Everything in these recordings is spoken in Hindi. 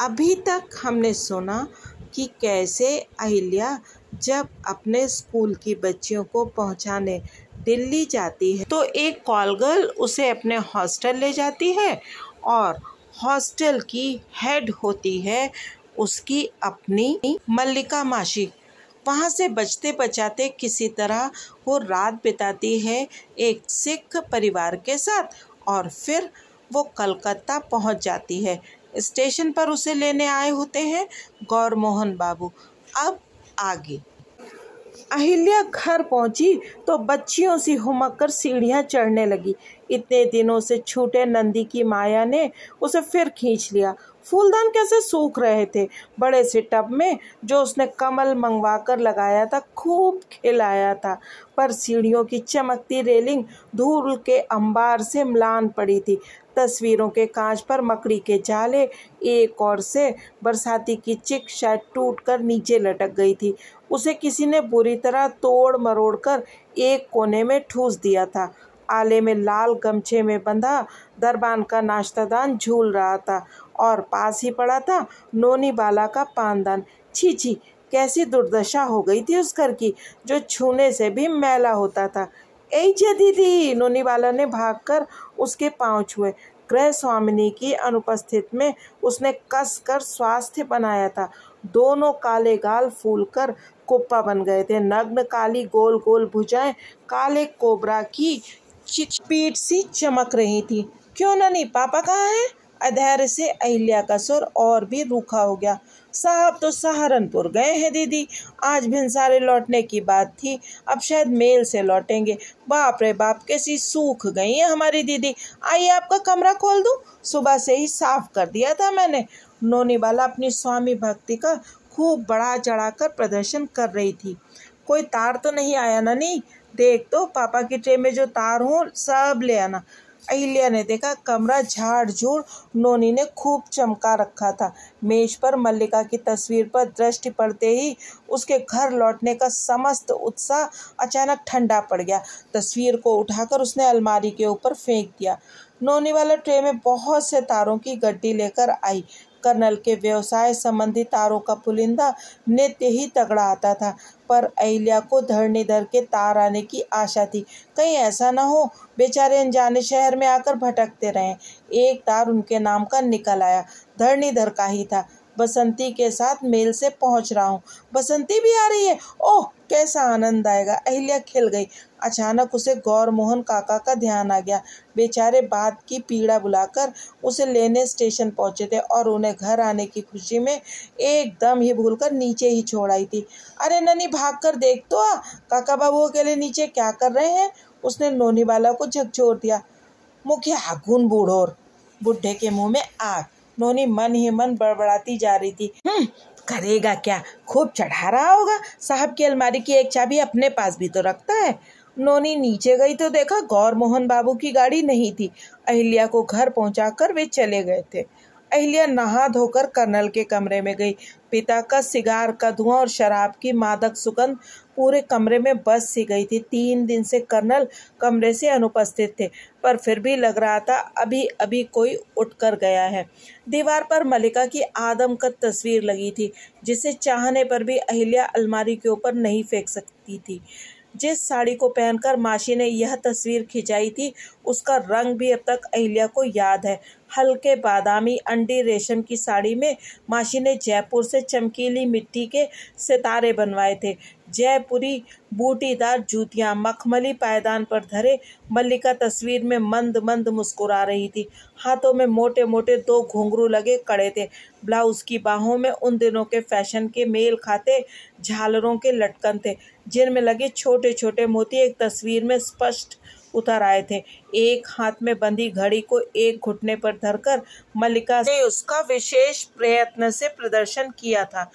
अभी तक हमने सुना कि कैसे अहिल्या जब अपने स्कूल की बच्चियों को पहुंचाने दिल्ली जाती है तो एक कॉल गर्ल उसे अपने हॉस्टल ले जाती है और हॉस्टल की हेड होती है उसकी अपनी मल्लिका माशी वहाँ से बचते बचाते किसी तरह वो रात बिताती है एक सिख परिवार के साथ और फिर वो कलकत्ता पहुँच जाती है स्टेशन पर उसे लेने आए होते हैं गौर मोहन बाबू अब आगे अहिल्या घर पहुंची तो बच्चियों सी हुमक कर सीढ़ियाँ चढ़ने लगी इतने दिनों से छूटे नंदी की माया ने उसे फिर खींच लिया फूलदान कैसे सूख रहे थे बड़े से टब में जो उसने कमल मंगवा कर लगाया था खूब खिलाया था पर सीढ़ियों की चमकती रेलिंग धूल के अंबार से मलान पड़ी थी तस्वीरों के कांच पर मकड़ी के जाले एक और से बरसाती की चिक शायद टूट कर नीचे लटक गई थी उसे किसी ने बुरी तरह तोड़ मरोड़ कर एक कोने में ठूस दिया था आले में लाल गमछे में बंधा दरबान का नाश्तादान झूल रहा था और पास ही पड़ा था नोनी बाला का पानदान छी छी कैसी दुर्दशा हो गई थी उस घर की जो छूने से भी मैला होता था ऐ जे दीदी नोनीवाला ने भागकर उसके पाँव छुए गृह स्वामिनी की अनुपस्थित में उसने कस कर स्वास्थ्य बनाया था दोनों काले गाल फूलकर कुप्पा बन गए थे नग्न काली गोल गोल भुजाएं काले कोबरा की पीठ सी चमक रही थी क्यों ननी पापा कहाँ हैं अधैर्य से अहिल्या का सुर और भी रूखा हो गया साहब तो सहारनपुर गए हैं दीदी आज भिनसारे लौटने की बात थी अब शायद मेल से लौटेंगे बाप रे बाप कैसी सूख गई है हमारी दीदी आइए आपका कमरा खोल दूँ सुबह से ही साफ कर दिया था मैंने नोनी वाला अपनी स्वामी भक्ति का खूब बढ़ा चढ़ाकर प्रदर्शन कर रही थी कोई तार तो नहीं आया ना नहीं देख तो पापा की ट्रे में जो तार हो सब ले आना अहिल्या ने देखा कमरा झाड़ झूड़ नोनी ने खूब चमका रखा था मेज पर मल्लिका की तस्वीर पर दृष्टि पड़ते ही उसके घर लौटने का समस्त उत्साह अचानक ठंडा पड़ गया तस्वीर को उठाकर उसने अलमारी के ऊपर फेंक दिया नोनी वाला ट्रे में बहुत से तारों की गड्डी लेकर आई कर्नल के व्यवसाय संबंधी तारों का पुलिंदा नित्य ही तगड़ा आता था पर अहिल्या को धरने धर के तार आने की आशा थी कहीं ऐसा ना हो बेचारे अनजाने शहर में आकर भटकते रहें एक तार उनके नाम का निकल आया धरनी धर का ही था बसंती के साथ मेल से पहुंच रहा हूँ बसंती भी आ रही है ओह कैसा आनंद आएगा अहिल्या खिल गई अचानक उसे गौर मोहन काका का ध्यान आ गया बेचारे बात की पीड़ा बुलाकर उसे लेने स्टेशन पहुंचे थे और उन्हें घर आने की खुशी में एकदम ही भूलकर नीचे ही छोड़ आई थी अरे ननी भाग कर देख तो आ काका बाबू अकेले नीचे क्या कर रहे हैं उसने नोनी वाला को झकझोर दिया मुख्य आगुन बूढ़ोर बुढ़े के मुंह में आग नोनी मन ही मन बड़बड़ाती जा रही थी हम्म, करेगा क्या खूब चढ़ा रहा होगा साहब की अलमारी की एक चाबी अपने पास भी तो रखता है नोनी नीचे गई तो देखा गौर मोहन बाबू की गाड़ी नहीं थी अहिल्या को घर पहुंचाकर वे चले गए थे अहिल्या नहा धोकर कर्नल के कमरे में गई पिता का सिगार का धुआं और शराब की मादक सुगंध पूरे कमरे में बस सी गई थी तीन दिन से कर्नल कमरे से अनुपस्थित थे पर फिर भी लग रहा था अभी अभी कोई उठ कर गया है दीवार पर मलिका की आदमकद तस्वीर लगी थी जिसे चाहने पर भी अहिल्या अलमारी के ऊपर नहीं फेंक सकती थी जिस साड़ी को पहनकर माशी ने यह तस्वीर खिंचाई थी उसका रंग भी अब तक अहिल्या को याद है हल्के बादामी अंडी रेशम की साड़ी में माशी ने जयपुर से चमकीली मिट्टी के सितारे बनवाए थे जयपुरी बूटीदार जूतियां मखमली पायदान पर धरे मल्लिका तस्वीर में मंद मंद मुस्कुरा रही थी हाथों में मोटे मोटे दो घुंघरू लगे कड़े थे ब्लाउज की बाहों में उन दिनों के फैशन के मेल खाते झालरों के लटकन थे जिनमें लगे छोटे छोटे मोती एक तस्वीर में स्पष्ट उतर आए थे एक हाथ में बंधी घड़ी को एक घुटने पर धरकर मल्लिका ने उसका विशेष प्रयत्न से प्रदर्शन किया था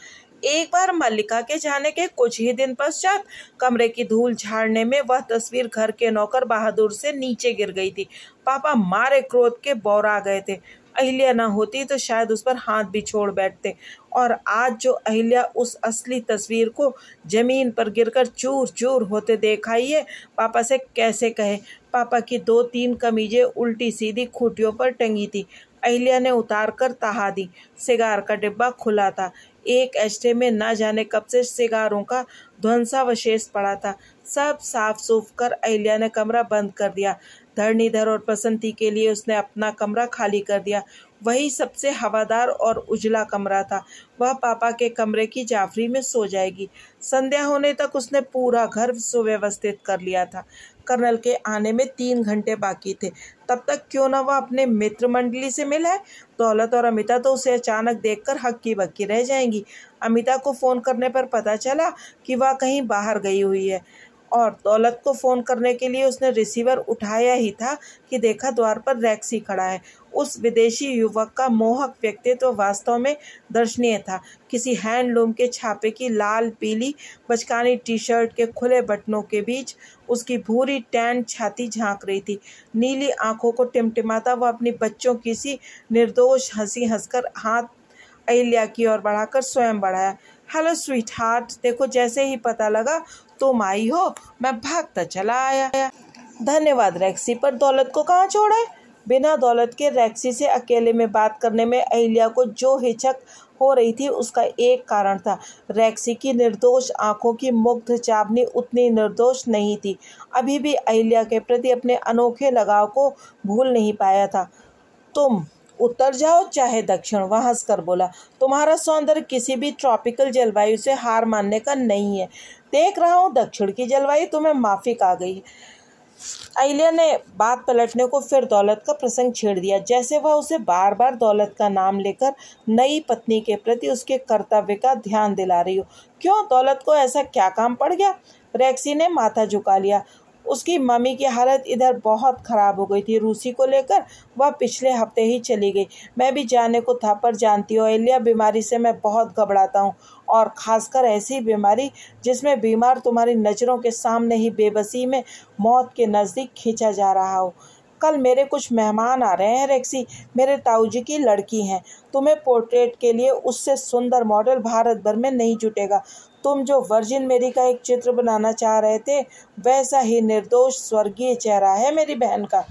एक बार मल्लिका के जाने के कुछ ही दिन पश्चात कमरे की धूल झाड़ने में वह तस्वीर घर के नौकर बहादुर से नीचे गिर गई थी पापा मारे क्रोध के बौर आ गए थे अहिल्या ना होती तो शायद उस पर हाथ भी छोड़ बैठते और आज जो अहिल्या उस असली तस्वीर को ज़मीन पर गिरकर चूर चूर होते देखाई है पापा से कैसे कहे पापा की दो तीन कमीजें उल्टी सीधी खूटियों पर टंगी थी अहिल्या ने उतार कर तहा दी सिगार का डिब्बा खुला था एक एस्टे में ना जाने कब से सिगारों का ध्वंसावशेष पड़ा था सब साफ सूफ कर अहिल्या ने कमरा बंद कर दिया धरणीधर और बसंती के लिए उसने अपना कमरा खाली कर दिया वही सबसे हवादार और उजला कमरा था वह पापा के कमरे की जाफरी में सो जाएगी संध्या होने तक उसने पूरा घर सुव्यवस्थित कर लिया था कर्नल के आने में तीन घंटे बाकी थे तब तक क्यों ना वह अपने मित्र मंडली से मिला दौलत और अमिता तो उसे अचानक देखकर हक्की बक्की रह जाएंगी अमिता को फ़ोन करने पर पता चला कि वह कहीं बाहर गई हुई है और दौलत को फ़ोन करने के लिए उसने रिसीवर उठाया ही था कि देखा द्वार पर रैक्सी खड़ा है उस विदेशी युवक का मोहक व्यक्तित्व वास्तव में दर्शनीय था किसी हैंडलूम के छापे की लाल पीली बचकानी टी शर्ट के खुले बटनों के बीच उसकी भूरी टैन छाती झांक रही थी नीली आंखों को टिमटिमाता वह अपने बच्चों की सी निर्दोष हंसी हंसकर हाथ अहिल्या की ओर बढ़ाकर स्वयं बढ़ाया हेलो स्वीट हार्ट देखो जैसे ही पता लगा तुम आई हो मैं भागता चला आया धन्यवाद रेक्सी पर दौलत को कहाँ छोड़ा है बिना दौलत के रैक्सी से अकेले में बात करने में अहिल्या को जो हिचक हो रही थी उसका एक कारण था रैक्सी की निर्दोष आंखों की मुग्ध चाबनी उतनी निर्दोष नहीं थी अभी भी अहिल्या के प्रति अपने अनोखे लगाव को भूल नहीं पाया था तुम उत्तर जाओ चाहे दक्षिण वह हंसकर बोला तुम्हारा सौंदर्य किसी भी ट्रॉपिकल जलवायु से हार मानने का नहीं है देख रहा हूँ दक्षिण की जलवायु तुम्हें माफिक आ गई है अहिल्या ने बात पलटने को फिर दौलत का प्रसंग छेड़ दिया जैसे वह उसे बार बार दौलत का नाम लेकर नई पत्नी के प्रति उसके कर्तव्य का ध्यान दिला रही हो क्यों दौलत को ऐसा क्या काम पड़ गया रेक्सी ने माथा झुका लिया उसकी मम्मी की हालत इधर बहुत ख़राब हो गई थी रूसी को लेकर वह पिछले हफ्ते ही चली गई मैं भी जाने को था पर जानती हूँ एलिया बीमारी से मैं बहुत घबराता हूँ और ख़ासकर ऐसी बीमारी जिसमें बीमार तुम्हारी नज़रों के सामने ही बेबसी में मौत के नज़दीक खींचा जा रहा हो कल मेरे कुछ मेहमान आ रहे हैं रेक्सी मेरे ताऊजी की लड़की हैं तुम्हें पोर्ट्रेट के लिए उससे सुंदर मॉडल भारत भर में नहीं जुटेगा तुम जो वर्जिन मेरी का एक चित्र बनाना चाह रहे थे वैसा ही निर्दोष स्वर्गीय चेहरा है मेरी बहन का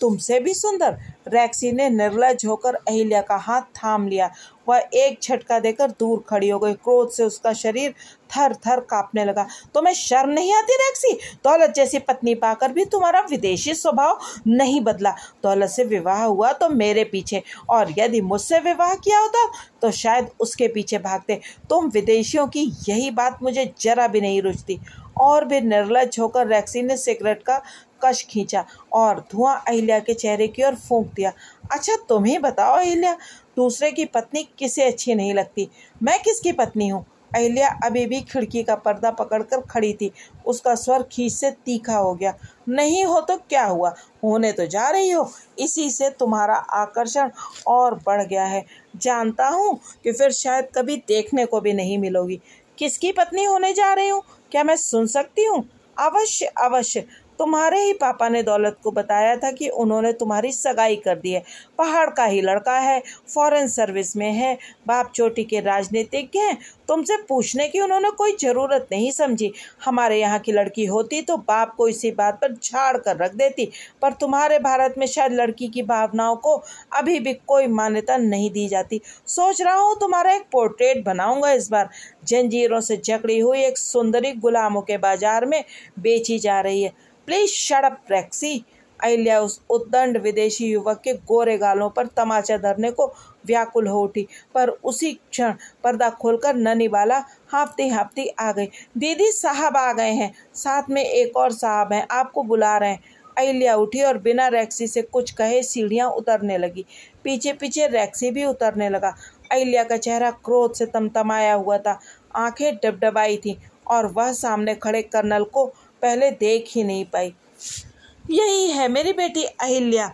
तुमसे भी सुंदर रैक्सी ने निर्लज होकर अहिल्या का हाथ थाम लिया वह एक झटका देकर दूर खड़ी हो गई क्रोध से उसका शरीर थर थर कांपने लगा तुम्हें तो शर्म नहीं आती रेक्सी दौलत जैसी पत्नी पाकर भी तुम्हारा विदेशी स्वभाव नहीं बदला दौलत से विवाह हुआ तो मेरे पीछे और यदि मुझसे विवाह किया होता तो शायद उसके पीछे भागते तुम विदेशियों की यही बात मुझे जरा भी नहीं रुचती और भी निर्लज होकर रैक्सी ने सिगरेट का कश खींचा और धुआं अहिल्या के चेहरे की ओर फूंक दिया अच्छा तुम ही बताओ अहिल्या दूसरे की पत्नी किसे अच्छी नहीं लगती मैं किसकी पत्नी हूँ अहिल्या अभी भी खिड़की का पर्दा पकड़कर खड़ी थी उसका स्वर खींच से तीखा हो गया नहीं हो तो क्या हुआ होने तो जा रही हो इसी से तुम्हारा आकर्षण और बढ़ गया है जानता हूँ कि फिर शायद कभी देखने को भी नहीं मिलोगी किसकी पत्नी होने जा रही हूँ क्या मैं सुन सकती हूँ अवश्य अवश्य तुम्हारे ही पापा ने दौलत को बताया था कि उन्होंने तुम्हारी सगाई कर दी है पहाड़ का ही लड़का है फॉरेन सर्विस में है बाप चोटी के राजनीतिज्ञ हैं तुमसे पूछने की उन्होंने कोई ज़रूरत नहीं समझी हमारे यहाँ की लड़की होती तो बाप को इसी बात पर झाड़ कर रख देती पर तुम्हारे भारत में शायद लड़की की भावनाओं को अभी भी कोई मान्यता नहीं दी जाती सोच रहा हूँ तुम्हारा एक पोर्ट्रेट बनाऊंगा इस बार जंजीरों से जकड़ी हुई एक सुंदरी गुलामों के बाजार में बेची जा रही है प्लीज शट अप रैक्सी अहिल्या उस उद्दंड विदेशी युवक के गोरे गालों पर तमाचा धरने को व्याकुल हो उठी पर उसी क्षण पर्दा खोलकर ननी बाला हाँफती हाँफती आ गई दीदी साहब आ गए हैं साथ में एक और साहब हैं आपको बुला रहे हैं अहिल्या उठी और बिना रैक्सी से कुछ कहे सीढ़ियाँ उतरने लगी पीछे पीछे रैक्सी भी उतरने लगा अहिल्या का चेहरा क्रोध से तमतमाया हुआ था आंखें डबडबाई थी और वह सामने खड़े कर्नल को पहले देख ही नहीं पाई यही है मेरी बेटी अहिल्या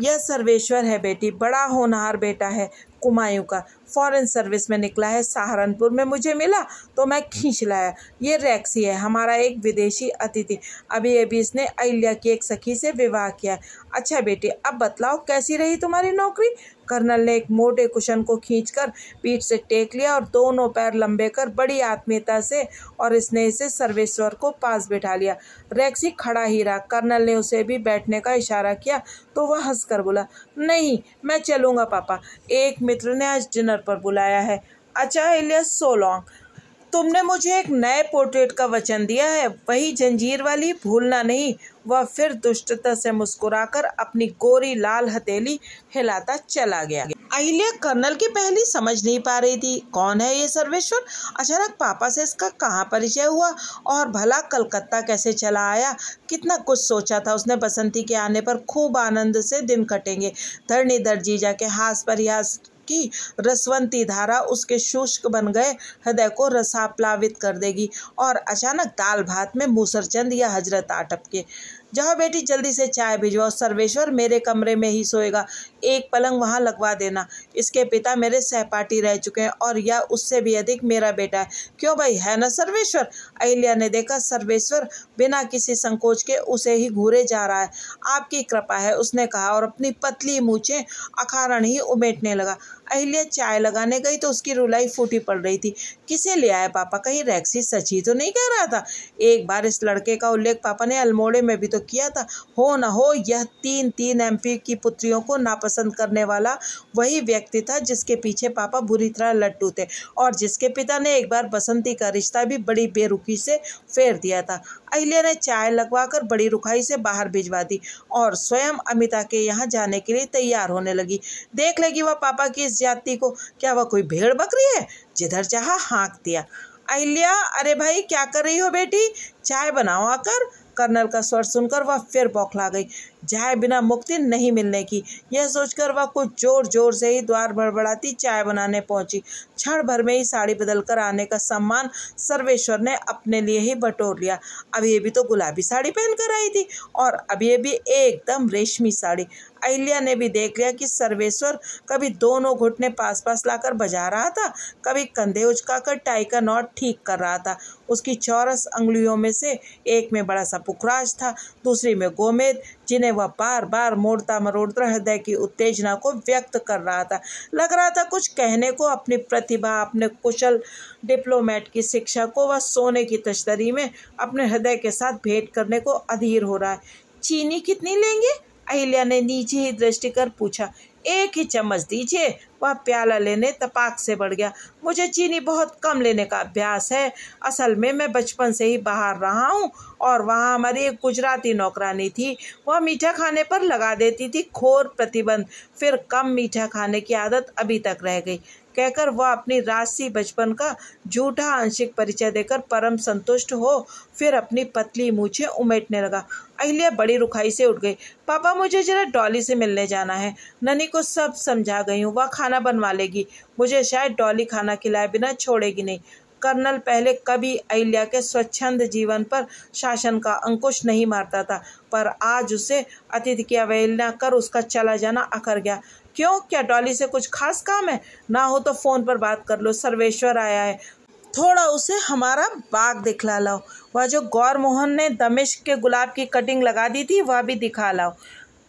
यह सर्वेश्वर है बेटी बड़ा होनहार बेटा है कुमायूं का फॉरेन सर्विस में निकला है सहारनपुर में मुझे मिला तो मैं खींच लाया ये रैक्सी है हमारा एक विदेशी अतिथि अभी अभी इसने अहिल्या की एक सखी से विवाह किया अच्छा बेटी अब बतलाओ कैसी रही तुम्हारी नौकरी कर्नल ने एक मोटे कुशन को खींचकर पीठ से टेक लिया और दोनों पैर लंबे कर बड़ी आत्मीयता से और इसने इसे सर्वेश्वर को पास बैठा लिया रैक्सी खड़ा ही रहा कर्नल ने उसे भी बैठने का इशारा किया तो वह हंसकर बोला नहीं मैं चलूँगा पापा एक मित्र ने आज डिनर पर बुलाया है अच्छा इलियस सो लॉन्ग तुमने मुझे एक नए पोर्ट्रेट का वचन दिया है वही जंजीर वाली भूलना नहीं वह फिर दुष्टता से मुस्कुराकर अपनी गोरी लाल हथेली हिलाता चला गया अहिल्या कर्नल की पहली समझ नहीं पा रही थी कौन है ये सर्वेश्वर अचानक पापा से इसका कहाँ परिचय हुआ और भला कलकत्ता कैसे चला आया कितना कुछ सोचा था उसने बसंती के आने पर खूब आनंद से दिन कटेंगे धरनीधर जीजा के हाथ पर हाथ की रसवंती धारा उसके शुष्क बन गए हृदय को रसाप्लावित कर देगी और अचानक दाल भात में मूसरचंद या हजरत आटप के जाओ बेटी जल्दी से चाय भिजवाओ सर्वेश्वर मेरे कमरे में ही सोएगा एक पलंग वहाँ लगवा देना इसके पिता मेरे सहपाठी रह चुके हैं और यह उससे भी अधिक मेरा बेटा है क्यों भाई है ना सर्वेश्वर अहिल्या ने देखा सर्वेश्वर बिना किसी संकोच के उसे ही घूरे जा रहा है आपकी कृपा है उसने कहा और अपनी पतली मूछें अखारण ही उमेटने लगा अहिल्या चाय लगाने गई तो उसकी रुलाई फूटी पड़ रही थी किसे ले आया पापा कहीं रैक्सी सच ही तो नहीं कह रहा था एक बार इस लड़के का उल्लेख पापा ने अल्मोड़े में भी तो किया था हो ना हो यह तीन तीन एमपी की पुत्रियों को नापसंद पसंद करने वाला वही व्यक्ति था जिसके पीछे पापा बुरी तरह लड्डू थे और जिसके पिता ने एक बार बसंती का रिश्ता भी बड़ी बेरुखी से फेर दिया था अहिल्या ने चाय लगवाकर बड़ी रुखाई से बाहर भिजवा दी और स्वयं अमिता के यहाँ जाने के लिए तैयार होने लगी देख लेगी वह पापा की इस जाति को क्या वह कोई भेड़ बकरी है जिधर चाह हाँक दिया अहिल्या अरे भाई क्या कर रही हो बेटी चाय बनाओ आकर कर्नल का स्वर सुनकर वह फिर बौखला गई जाए बिना मुक्ति नहीं मिलने की यह सोचकर वह कुछ जोर जोर से ही द्वार बड़बड़ाती चाय बनाने पहुंची क्षण भर में ही साड़ी बदलकर आने का सम्मान सर्वेश्वर ने अपने लिए ही बटोर लिया अब ये भी तो गुलाबी साड़ी पहनकर आई थी और अब ये भी एकदम रेशमी साड़ी अहिल्या ने भी देख लिया कि सर्वेश्वर कभी दोनों घुटने पास पास लाकर बजा रहा था कभी कंधे उचकाकर टाई का नॉट ठीक कर रहा था उसकी चौरस अंगुलियों में से एक में बड़ा सा पुखराज था दूसरी में गोमेद जिन्हें वह बार बार मोड़ता मरोड़ता हृदय की उत्तेजना को व्यक्त कर रहा था लग रहा था कुछ कहने को अपनी प्रतिभा अपने कुशल डिप्लोमेट की शिक्षा को वह सोने की तश्तरी में अपने हृदय के साथ भेंट करने को अधीर हो रहा है चीनी कितनी लेंगे अहिल्या ने नीचे ही दृष्टि कर पूछा एक ही चम्मच दीजिए वह प्याला लेने तपाक से बढ़ गया मुझे चीनी बहुत कम लेने का अभ्यास है असल में मैं बचपन से ही बाहर रहा हूँ और वहाँ हमारी एक गुजराती नौकरानी थी वह मीठा खाने पर लगा देती थी खोर प्रतिबंध फिर कम मीठा खाने की आदत अभी तक रह गई कहकर वह अपनी राशि बचपन का झूठा आंशिक परिचय देकर परम संतुष्ट हो फिर अपनी पतली मूछें उमेटने लगा अहिल्या बड़ी रुखाई से उठ गई पापा मुझे जरा डॉली से मिलने जाना है ननी को सब समझा गई हूँ वह खाना खाना बनवा लेगी मुझे शायद डॉली खाना खिलाए बिना छोड़ेगी नहीं कर्नल पहले कभी अहिल्या के स्वच्छंद जीवन पर शासन का अंकुश नहीं मारता था पर आज उसे अतिथि की अवहेलना कर उसका चला जाना अखर गया क्यों क्या डॉली से कुछ खास काम है ना हो तो फ़ोन पर बात कर लो सर्वेश्वर आया है थोड़ा उसे हमारा बाग दिखला लाओ वह जो गौर मोहन ने दमिश्क के गुलाब की कटिंग लगा दी थी वह भी दिखा लाओ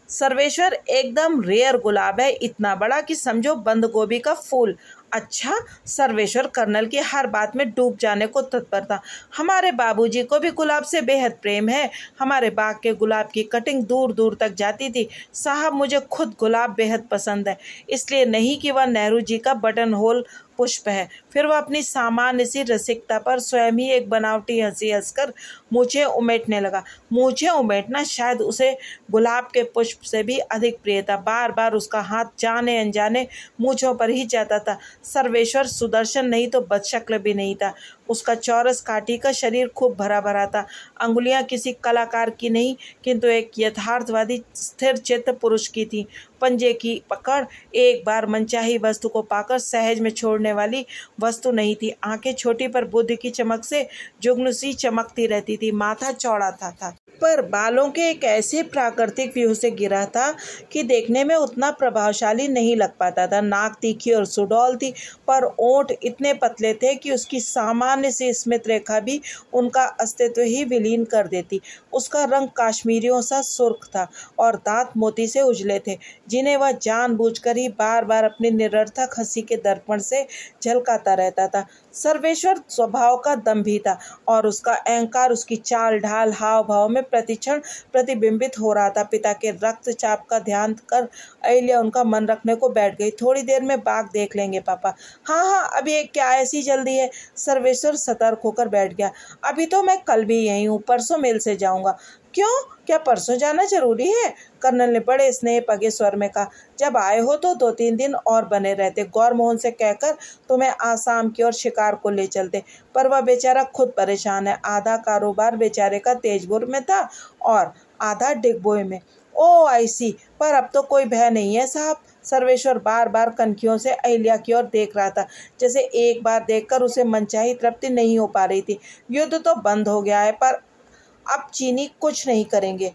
सर्वेश्वर एकदम रेयर गुलाब है इतना बड़ा कि समझो बंद गोभी का फूल अच्छा सर्वेश्वर कर्नल की हर बात में डूब जाने को तत्पर था हमारे बाबूजी को भी गुलाब से बेहद प्रेम है हमारे बाग के गुलाब की कटिंग दूर दूर तक जाती थी साहब मुझे खुद गुलाब बेहद पसंद है इसलिए नहीं कि वह नेहरू जी का बटन होल पुष्प है फिर वह अपनी सामान्य सी रसिकता पर स्वयं ही एक बनावटी हंसी हंसकर मुझे उमेटने लगा मुझे उमेटना शायद उसे गुलाब के पुष्प से भी अधिक प्रिय था बार बार उसका हाथ जाने अनजाने मुझों पर ही जाता था सर्वेश्वर सुदर्शन नहीं तो बदशक्ल भी नहीं था उसका चौरस काठी का शरीर खूब भरा भरा था अंगुलियां किसी कलाकार की नहीं किंतु एक यथार्थवादी स्थिर चित्त पुरुष की थी पंजे की पकड़ एक बार मनचाही वस्तु को पाकर सहज में छोड़ने वाली वस्तु नहीं थी आंखें छोटी पर बुद्ध की चमक से जुगनुसी चमकती रहती थी माथा चौड़ा था, था पर बालों के एक ऐसे प्राकृतिक व्यू से गिरा था कि देखने में उतना प्रभावशाली नहीं लग पाता था नाक तीखी और सुडौल थी पर ओंठ इतने पतले थे कि उसकी सामान्य सी स्मित रेखा भी उनका अस्तित्व ही विलीन कर देती उसका रंग काश्मीरियों सा सुर्ख था और दांत मोती से उजले थे जिन्हें वह जानबूझकर ही बार बार अपनी निरर्थक हंसी के दर्पण से झलकाता रहता था सर्वेश्वर स्वभाव का दम भी था और उसका अहंकार उसकी चाल ढाल हाव भाव में प्रतिक्षण प्रतिबिंबित हो रहा था पिता के रक्तचाप का ध्यान कर अहिल्या उनका मन रखने को बैठ गई थोड़ी देर में बाघ देख लेंगे पापा हाँ हाँ अभी क्या ऐसी जल्दी है सर्वेश्वर सतर्क होकर बैठ गया अभी तो मैं कल भी यहीं हूँ परसों मेल से जाऊँगा क्यों क्या परसों जाना जरूरी है कर्नल ने बड़े स्नेह पगे स्वर में कहा जब आए हो तो दो तीन दिन और बने रहते गौर मोहन से कहकर तुम्हें आसाम की ओर शिकार को ले चलते पर वह बेचारा खुद परेशान है आधा कारोबार बेचारे का तेजपुर में था और आधा डिगबोए में ओ आई सी पर अब तो कोई भय नहीं है साहब सर्वेश्वर बार बार कनखियों से अहिल्या की ओर देख रहा था जैसे एक बार देखकर उसे मनचाही तृप्ति नहीं हो पा रही थी युद्ध तो बंद हो गया है पर अब चीनी कुछ नहीं करेंगे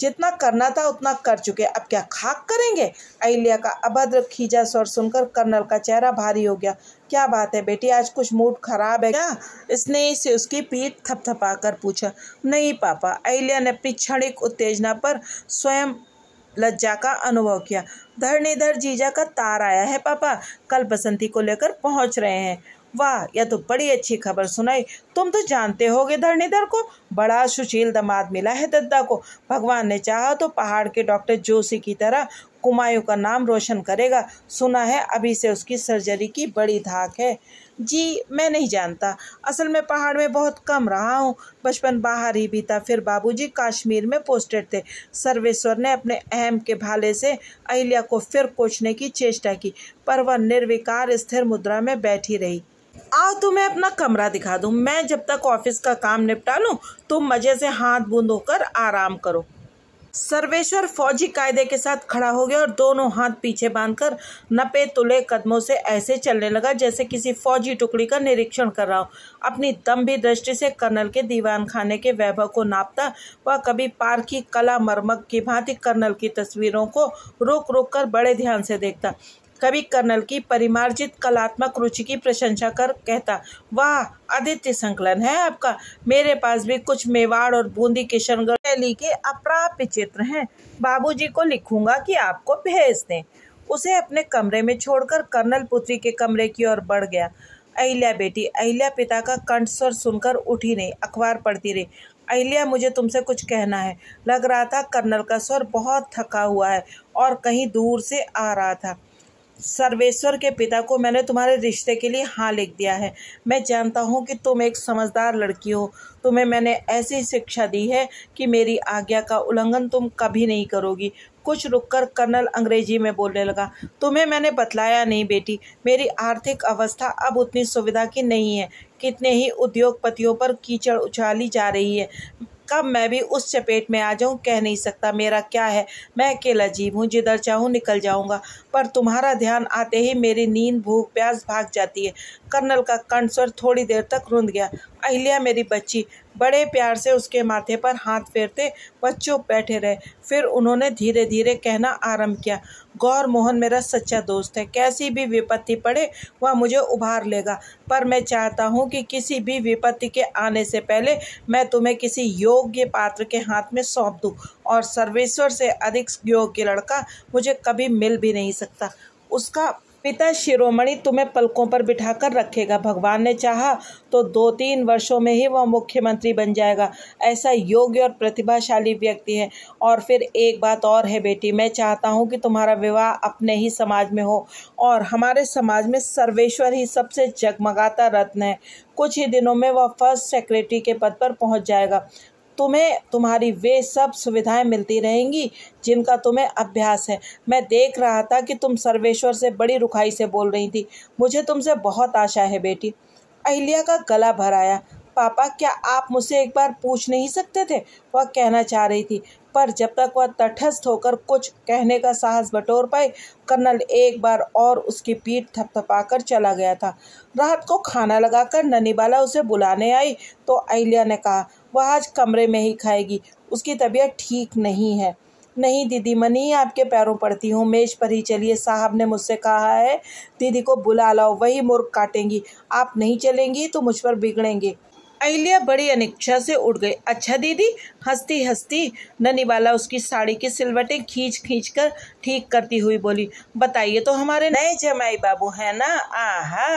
जितना करना था उतना कर चुके अब क्या खाक करेंगे अहिल्या का अभद्र खींचा स्वर सुनकर कर्नल का चेहरा भारी हो गया क्या बात है बेटी आज कुछ मूड खराब है क्या इसने इसे उसकी पीठ थपथपा कर पूछा नहीं पापा अहिल्या ने अपनी क्षणिक उत्तेजना पर स्वयं लज्जा का अनुभव किया धर जीजा का तार आया है पापा कल बसंती को लेकर पहुंच रहे हैं वाह यह तो बड़ी अच्छी खबर सुनाई तुम तो जानते होगे धरणीधर को बड़ा सुशील दमाद मिला है दद्दा को भगवान ने चाहा तो पहाड़ के डॉक्टर जोशी की तरह कुमायूं का नाम रोशन करेगा सुना है अभी से उसकी सर्जरी की बड़ी धाक है जी मैं नहीं जानता असल में पहाड़ में बहुत कम रहा हूँ बचपन बाहर ही बीता फिर बाबूजी कश्मीर में पोस्टेड थे सर्वेश्वर ने अपने अहम के भाले से अहिल्या को फिर कोचने की चेष्टा की पर वह निर्विकार स्थिर मुद्रा में बैठी रही आओ तुम्हें अपना कमरा दिखा दूँ मैं जब तक ऑफिस का काम निपटा लूँ तुम मज़े से हाथ बूंद होकर आराम करो सर्वेश्वर फौजी कायदे के साथ खड़ा हो गया और दोनों हाथ पीछे बांधकर नपे तुले कदमों से ऐसे चलने लगा जैसे किसी फौजी टुकड़ी का निरीक्षण कर रहा हो अपनी दम्भी दृष्टि से कर्नल के दीवान खाने के वैभव को नापता वह कभी पार की कला मरमक की भांति कर्नल की तस्वीरों को रोक रोक कर बड़े ध्यान से देखता कवि कर्नल की परिमार्जित कलात्मक रुचि की प्रशंसा कर कहता वाह आदित्य संकलन है आपका मेरे पास भी कुछ मेवाड़ और बूंदी किशनगढ़ शैली के अप्राप्य चित्र हैं बाबूजी को लिखूंगा कि आपको भेज दें उसे अपने कमरे में छोड़कर कर्नल पुत्री के कमरे की ओर बढ़ गया अहिल्या बेटी अहिल्या पिता का कंठ स्वर सुनकर उठी नहीं अखबार पढ़ती रही अहिल्या मुझे तुमसे कुछ कहना है लग रहा था कर्नल का स्वर बहुत थका हुआ है और कहीं दूर से आ रहा था सर्वेश्वर के पिता को मैंने तुम्हारे रिश्ते के लिए हाँ लिख दिया है मैं जानता हूँ कि तुम एक समझदार लड़की हो तुम्हें मैंने ऐसी शिक्षा दी है कि मेरी आज्ञा का उल्लंघन तुम कभी नहीं करोगी कुछ रुककर कर्नल अंग्रेजी में बोलने लगा तुम्हें मैंने बतलाया नहीं बेटी मेरी आर्थिक अवस्था अब उतनी सुविधा की नहीं है कितने ही उद्योगपतियों पर कीचड़ उछाली जा रही है कब मैं भी उस चपेट में आ जाऊं कह नहीं सकता मेरा क्या है मैं अकेला जीव हूँ जिधर चाहूँ निकल जाऊँगा पर तुम्हारा ध्यान आते ही मेरी नींद भूख प्यास भाग जाती है कर्नल का स्वर थोड़ी देर तक रुंध गया अहिल्या मेरी बच्ची बड़े प्यार से उसके माथे पर हाथ फेरते बच्चों बैठे रहे फिर उन्होंने धीरे धीरे कहना आरंभ किया गौर मोहन मेरा सच्चा दोस्त है कैसी भी विपत्ति पड़े वह मुझे उभार लेगा पर मैं चाहता हूँ कि किसी भी विपत्ति के आने से पहले मैं तुम्हें किसी योग्य पात्र के हाथ में सौंप दूँ और सर्वेश्वर से अधिक योग्य लड़का मुझे कभी मिल भी नहीं सकता उसका पिता शिरोमणि तुम्हें पलकों पर बिठाकर रखेगा भगवान ने चाहा तो दो तीन वर्षों में ही वह मुख्यमंत्री बन जाएगा ऐसा योग्य और प्रतिभाशाली व्यक्ति है और फिर एक बात और है बेटी मैं चाहता हूँ कि तुम्हारा विवाह अपने ही समाज में हो और हमारे समाज में सर्वेश्वर ही सबसे जगमगाता रत्न है कुछ ही दिनों में वह फर्स्ट सेक्रेटरी के पद पर पहुंच जाएगा तुम्हें तुम्हारी वे सब सुविधाएं मिलती रहेंगी जिनका तुम्हें अभ्यास है मैं देख रहा था कि तुम सर्वेश्वर से बड़ी रुखाई से बोल रही थी मुझे तुमसे बहुत आशा है बेटी अहिल्या का गला भर आया पापा क्या आप मुझसे एक बार पूछ नहीं सकते थे वह कहना चाह रही थी पर जब तक वह तटस्थ होकर कुछ कहने का साहस बटोर पाए कर्नल एक बार और उसकी पीठ थपथपाकर चला गया था रात को खाना लगाकर ननीबाला उसे बुलाने आई तो अहिल्या ने कहा वह आज कमरे में ही खाएगी उसकी तबीयत ठीक नहीं है नहीं दीदी मैं नहीं आपके पैरों पड़ती हूँ मेज पर ही चलिए साहब ने मुझसे कहा है दीदी को बुला लाओ वही मुर्ख काटेंगी आप नहीं चलेंगी तो मुझ पर बिगड़ेंगे अहिल्या बड़ी अनिच्छा से उठ गई अच्छा दीदी हंसती हंसती ननी वाला उसकी साड़ी की सिलवटें खींच खींच कर ठीक करती हुई बोली बताइए तो हमारे नए जमाई बाबू हैं ना आहा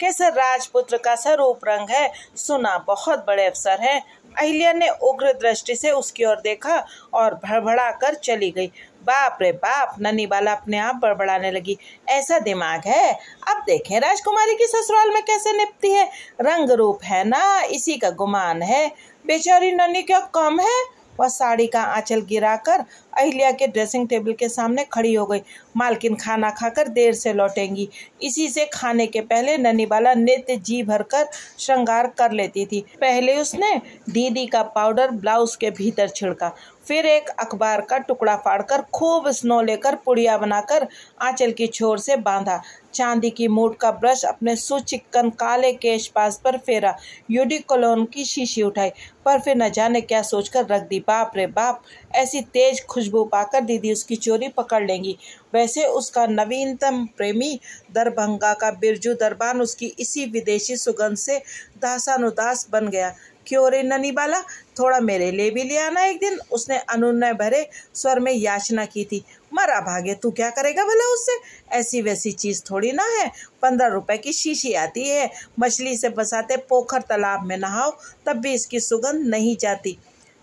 कैसा राजपुत्र का सा रूप रंग है सुना बहुत बड़े अफसर हैं अहिल्या ने उग्र दृष्टि से उसकी ओर देखा और भड़बड़ा कर चली गई बाप रे बाप ननी बाला अपने आप बड़बड़ाने लगी ऐसा दिमाग है अब देखें राजकुमारी की ससुराल में कैसे निपती है रंग रूप है ना इसी का गुमान है बेचारी ननी क्या कम है वह साड़ी का आंचल गिराकर अहिल्या के ड्रेसिंग टेबल के सामने खड़ी हो गई मालकिन खाना खाकर देर से लौटेंगी इसी से खाने के पहले ननीबाला नित्य जी भरकर श्रृंगार कर लेती थी पहले उसने दीदी का पाउडर ब्लाउज के भीतर छिड़का फिर एक अखबार का टुकड़ा फाड़कर खूब स्नो लेकर पुड़िया बनाकर आंचल की छोर से बांधा चांदी की मूठ का ब्रश अपने सुचिक्कन काले केश पास पर फेरा यूडी कोलोन की शीशी उठाई पर फिर न जाने क्या सोचकर रख दी बाप रे बाप ऐसी तेज खुशबू पाकर दीदी उसकी चोरी पकड़ लेंगी वैसे उसका नवीनतम प्रेमी दरभंगा का बिरजू दरबान उसकी इसी विदेशी सुगंध से दासानुदास बन गया क्यों रे ननी बाला थोड़ा मेरे लिए भी ले आना एक दिन उसने अनुनय भरे स्वर में याचना की थी मरा भागे तू क्या करेगा भला उससे ऐसी वैसी चीज़ थोड़ी ना है पंद्रह रुपए की शीशी आती है मछली से बसाते पोखर तालाब में नहाओ तब भी इसकी सुगंध नहीं जाती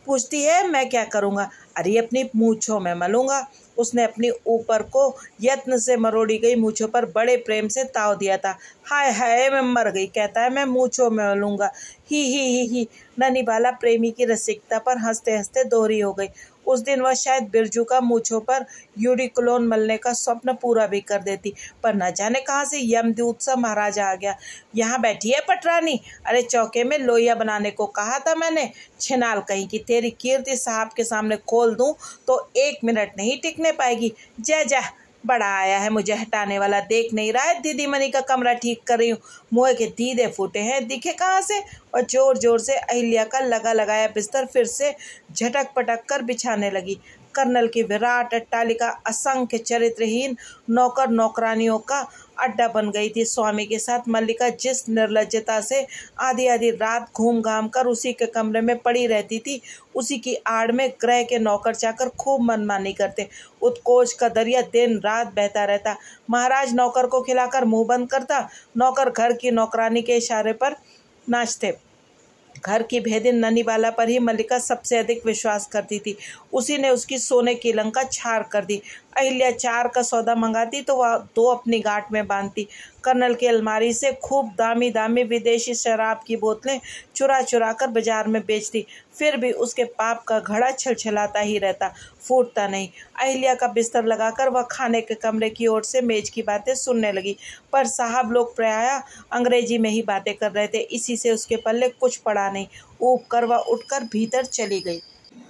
पूछती है मैं क्या करूँगा अरे अपनी मूछों में मलूँगा उसने अपनी ऊपर को यत्न से मरोड़ी गई मूछों पर बड़े प्रेम से ताव दिया था हाय हाय मैं मर गई कहता है मैं मूछों में लूँगा ही ही ही ही बाला प्रेमी की रसिकता पर हंसते हंसते दोहरी हो गई उस दिन वह शायद बिरजू का मूछों पर यूरिक्लोन मलने का स्वप्न पूरा भी कर देती पर न जाने कहाँ से यमदूत सा महाराज आ गया यहाँ बैठी है पटरानी अरे चौके में लोहिया बनाने को कहा था मैंने छिनाल कहीं कि तेरी कीर्ति साहब के सामने खोल दूँ तो एक मिनट नहीं टिकने पाएगी जय जय बड़ा आया है मुझे हटाने वाला देख नहीं रहा है दीदी मनी का कमरा ठीक कर रही हूँ मुँह के दीदे फूटे हैं दिखे कहाँ से और जोर जोर से अहिल्या का लगा लगाया बिस्तर फिर से झटक पटक कर बिछाने लगी कर्नल की विराट अट्टालिका असंख्य चरित्रहीन नौकर नौकरानियों का अड्डा बन गई थी स्वामी के साथ मल्लिका जिस निर्लजता से आधी आधी रात घूम घाम कर उसी के कमरे में पड़ी रहती थी उसी की आड़ में ग्रह के नौकर जाकर खूब मनमानी करते उत्कोच का दरिया दिन रात बहता रहता महाराज नौकर को खिलाकर मुंह बंद करता नौकर घर की नौकरानी के इशारे पर नाचते घर की भेदिन ननी वाला पर ही मल्लिका सबसे अधिक विश्वास करती थी उसी ने उसकी सोने की लंका छार कर दी अहिल्या चार का सौदा मंगाती तो वह दो अपनी गांठ में बांधती कर्नल की अलमारी से खूब दामी दामी विदेशी शराब की बोतलें चुरा चुरा कर बाजार में बेचती फिर भी उसके पाप का घड़ा छलछलाता ही रहता फूटता नहीं अहिल्या का बिस्तर लगाकर वह खाने के कमरे की ओर से मेज की बातें सुनने लगी पर साहब लोग प्राय अंग्रेजी में ही बातें कर रहे थे इसी से उसके पल्ले कुछ पड़ा नहीं ऊब कर वह उठकर भीतर चली गई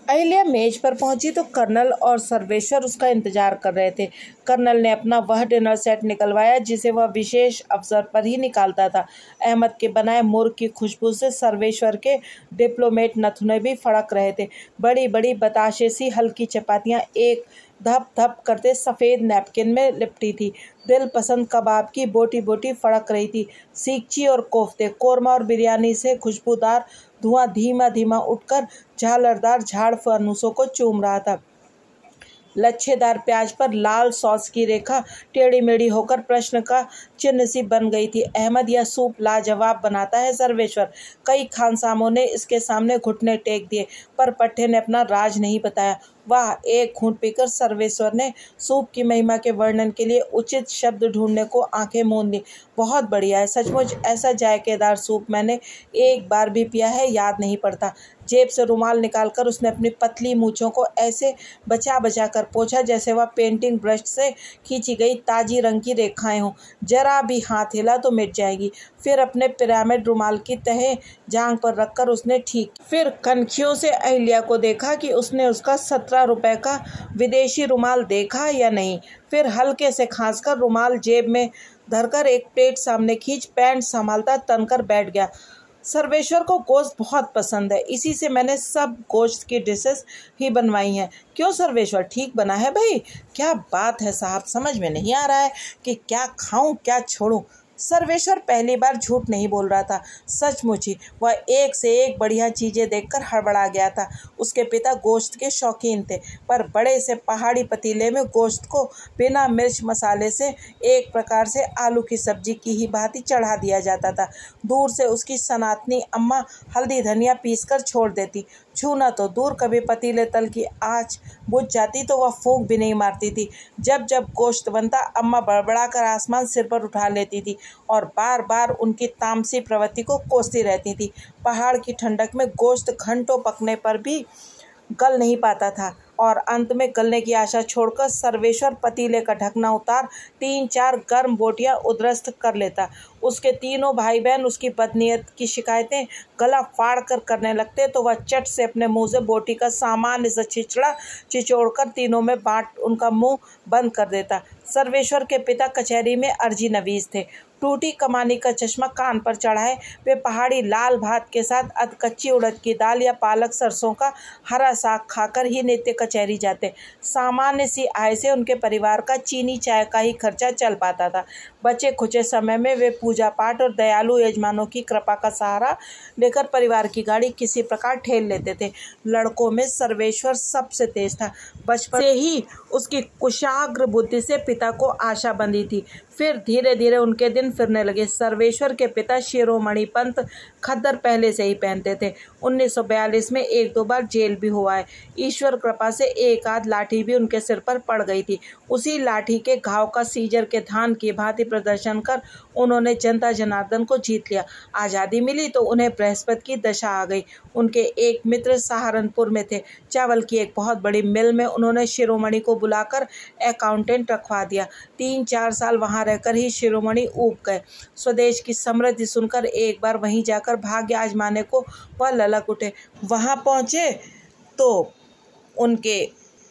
अहिल्या मेज पर पहुंची तो कर्नल और सर्वेश्वर उसका इंतजार कर रहे थे कर्नल ने अपना वह डिनर सेट निकलवाया जिसे वह विशेष अवसर पर ही निकालता था अहमद के बनाए मुर की खुशबू से सर्वेश्वर के डिप्लोमेट नथुने भी फड़क रहे थे बड़ी बड़ी बताशे सी हल्की चपातियाँ एक धप धप करते सफ़ेद नैपकिन में लिपटी थी दिल पसंद कबाब की बोटी बोटी फड़क रही थी सीखची और कोफ्ते कोरमा और बिरयानी से खुशबूदार धुआं धीमा धीमा उठकर झालरदार झाड़ फर्नूसों को चूम रहा था लच्छेदार प्याज पर लाल सॉस की रेखा टेढ़ी मेढ़ी होकर प्रश्न का उच्च नसीब बन गई थी अहमद यह सूप लाजवाब बनाता है सर्वेश्वर कई खानसामों ने इसके सामने घुटने टेक दिए पर पट्टे ने अपना राज नहीं बताया वाह एक घूट पीकर सर्वेश्वर ने सूप की महिमा के वर्णन के लिए उचित शब्द ढूंढने को आंखें मूंद ली बहुत बढ़िया है सचमुच ऐसा जायकेदार सूप मैंने एक बार भी पिया है याद नहीं पड़ता जेब से रुमाल निकालकर उसने अपनी पतली मूछों को ऐसे बचा बचा कर पोछा जैसे वह पेंटिंग ब्रश से खींची गई ताजी रंग की रेखाएं हों जरा जरा भी हाथ हिला तो मिट जाएगी फिर अपने पिरामिड रुमाल की तह जांग पर रखकर उसने ठीक फिर कनखियों से अहिल्या को देखा कि उसने उसका सत्रह रुपए का विदेशी रुमाल देखा या नहीं फिर हल्के से खांसकर रुमाल जेब में धरकर एक प्लेट सामने खींच पैंट संभालता तनकर बैठ गया सर्वेश्वर को गोश्त बहुत पसंद है इसी से मैंने सब गोश्त की डिशेस ही बनवाई हैं क्यों सर्वेश्वर ठीक बना है भाई क्या बात है साहब समझ में नहीं आ रहा है कि क्या खाऊं क्या छोड़ूं सर्वेश्वर पहली बार झूठ नहीं बोल रहा था सचमुच ही वह एक से एक बढ़िया चीज़ें देखकर हड़बड़ा गया था उसके पिता गोश्त के शौकीन थे पर बड़े से पहाड़ी पतीले में गोश्त को बिना मिर्च मसाले से एक प्रकार से आलू की सब्जी की ही भांति चढ़ा दिया जाता था दूर से उसकी सनातनी अम्मा हल्दी धनिया पीस कर छोड़ देती छूना तो दूर कभी पतीले तल की आँच बुझ जाती तो वह फूक भी नहीं मारती थी जब जब गोश्त बनता अम्मा बड़बड़ा कर आसमान सिर पर उठा लेती थी और बार बार उनकी तामसी प्रवृत्ति को कोसती रहती थी पहाड़ की ठंडक में गोश्त घंटों पकने पर भी गल नहीं पाता था और अंत में गलने की आशा छोड़कर सर्वेश्वर पतीले का ढकना उतार तीन चार गर्म बोटियां उद्रस्त कर लेता उसके तीनों भाई बहन उसकी बदनीयत की शिकायतें गला फाड़ कर करने लगते तो वह चट से अपने मुंह से बोटी का सामान इसे छिछड़ा चिचोड़ कर तीनों में बांट उनका मुंह बंद कर देता सर्वेश्वर के पिता कचहरी में अर्जी नवीज थे टूटी कमाने का चश्मा कान पर चढ़ा है वे पहाड़ी लाल भात के साथ अध कच्ची उड़द की दाल या पालक सरसों का हरा साग खाकर ही नित्य कचहरी जाते सामान्य सी आय से उनके परिवार का चीनी चाय का ही खर्चा चल पाता था बचे खुचे समय में वे पूजा पाठ और दयालु यजमानों की कृपा का सहारा लेकर परिवार की गाड़ी किसी प्रकार ठेल लेते थे लड़कों में सर्वेश्वर सबसे तेज था बचपन से ही उसकी कुशाग्र बुद्धि से पिता को आशा बंधी थी फिर धीरे धीरे उनके दिन फिरने लगे सर्वेश्वर के पिता शिरोमणि पंत खद्दर पहले से ही पहनते थे 1942 में एक दो बार जेल भी हुआ है ईश्वर कृपा से एक आध लाठी भी उनके सिर पर पड़ गई थी उसी लाठी के घाव का सीजर के धान की भांति प्रदर्शन कर उन्होंने जनता जनार्दन को जीत लिया आज़ादी मिली तो उन्हें बृहस्पति की दशा आ गई उनके एक मित्र सहारनपुर में थे चावल की एक बहुत बड़ी मिल में उन्होंने शिरोमणि को बुलाकर अकाउंटेंट रखवा दिया तीन चार साल वहाँ वहां रहकर ही शिरोमणि ऊब गए स्वदेश की समृद्धि सुनकर एक बार वहीं जाकर भाग्य आजमाने को वह ललक उठे वहां पहुंचे तो उनके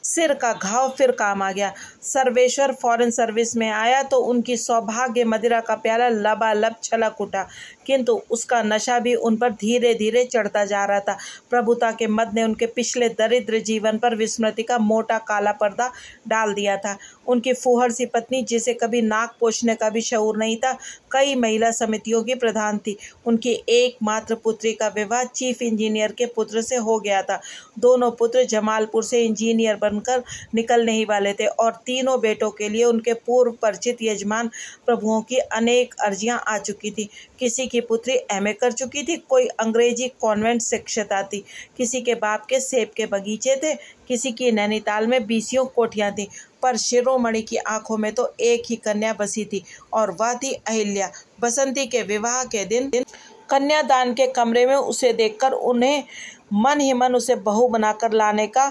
सिर का घाव फिर काम आ गया सर्वेश्वर फॉरेन सर्विस में आया तो उनकी सौभाग्य मदिरा का प्याला लबालब छलक उठा किंतु उसका नशा भी उन पर धीरे धीरे चढ़ता जा रहा था प्रभुता के मत ने उनके पिछले दरिद्र जीवन पर विस्मृति का मोटा काला पर्दा डाल दिया था उनकी फुहर सी पत्नी जिसे कभी नाक पोषने का भी शऊर नहीं था कई महिला समितियों की प्रधान थी उनकी एकमात्र पुत्री का विवाह चीफ इंजीनियर के पुत्र से हो गया था दोनों पुत्र जमालपुर से इंजीनियर बनकर निकलने ही वाले थे और तीनों बेटों के लिए उनके पूर्व परिचित यजमान प्रभुओं की अनेक अर्जियां आ चुकी थी किसी की पुत्री एम कर चुकी थी कोई अंग्रेजी कॉन्वेंट शिक्षिका थी किसी के बाप के सेब के बगीचे थे किसी की नैनीताल में बीसियों कोठियाँ थीं पर शिरोमणि की आंखों में तो एक ही कन्या बसी थी और वह थी अहिल्या बसंती के विवाह के दिन दिन कन्यादान के कमरे में उसे देखकर उन्हें मन ही मन उसे बहू बनाकर लाने का